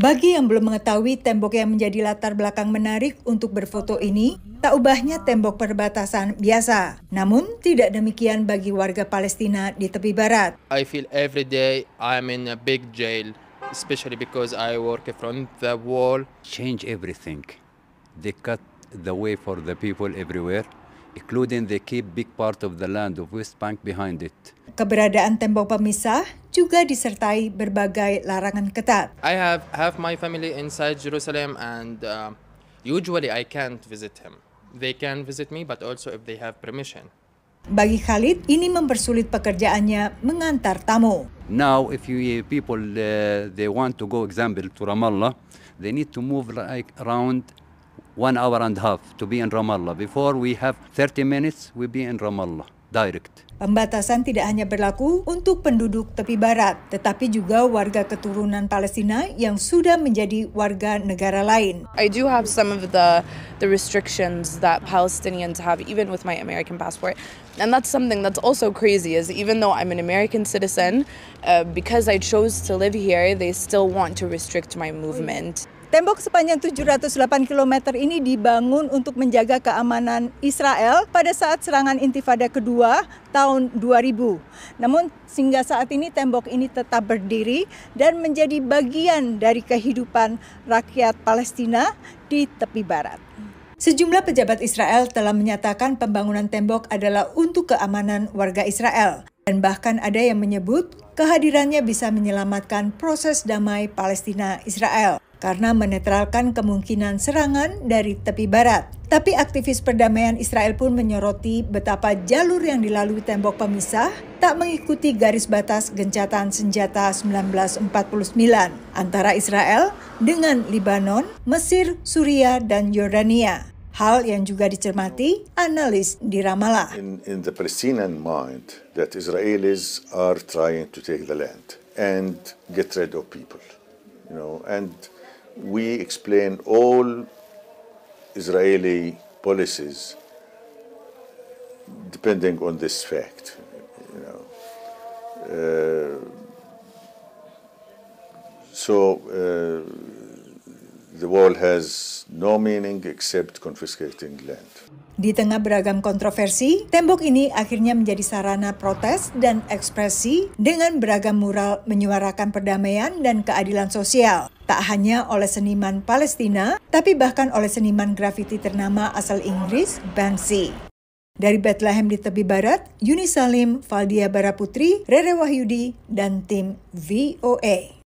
Bagi yang belum mengetahui tembok yang menjadi latar belakang menarik untuk berfoto ini, tak ubahnya tembok perbatasan biasa. Namun tidak demikian bagi warga Palestina di tepi barat. I feel every day I'm in a big jail, especially because I work from the wall. Change everything. They cut the way for the people everywhere, including they keep big part of the land of West Bank behind it. Keberadaan tembok pemisah juga disertai berbagai larangan ketat. I have have my family inside Jerusalem and uh, usually I can't visit him. They can visit me but also if they have permission. Bagi Khalid, ini mempersulit pekerjaannya mengantar tamu. Now, if you uh, people uh, they want to go, example to Ramallah, they need to move like around one hour and a half to be in Ramallah. Before we have 30 minutes, we be in Ramallah direct. Pembatasan tidak hanya berlaku untuk penduduk tepi barat, tetapi juga warga keturunan Palestina yang sudah menjadi warga negara lain. I do have some of the the restrictions that Palestinians have even with my American passport. And that's something that's also crazy is even though I'm an American citizen, uh, because I chose to live here, they still want to restrict my movement. Tembok sepanjang 708 km ini dibangun untuk menjaga keamanan Israel pada saat serangan Intifada kedua tahun 2000. Namun sehingga saat ini tembok ini tetap berdiri dan menjadi bagian dari kehidupan rakyat Palestina di tepi barat. Sejumlah pejabat Israel telah menyatakan pembangunan tembok adalah untuk keamanan warga Israel. Dan bahkan ada yang menyebut kehadirannya bisa menyelamatkan proses damai Palestina-Israel karena menetralkan kemungkinan serangan dari tepi barat. Tapi aktivis perdamaian Israel pun menyoroti betapa jalur yang dilalui tembok pemisah tak mengikuti garis batas gencatan senjata 1949 antara Israel dengan Lebanon, Mesir, Suriah, dan Yordania. Hal yang juga dicermati analis di Ramallah. In, in the Palestinian mind that Israelis are trying to take the land and get rid of people. You know, and we explain all Israeli policies depending on this fact. You know. Uh, so uh, the wall has no meaning except confiscating land. Di tengah beragam kontroversi, tembok ini akhirnya menjadi sarana protes dan ekspresi dengan beragam mural menyuarakan perdamaian dan keadilan sosial. Tak hanya oleh seniman Palestina, tapi bahkan oleh seniman grafiti ternama asal Inggris, Banksy. Dari Bethlehem di tepi barat, Yuni Salim, Valdia Baraputri, Rere Wahyudi, dan tim VOA.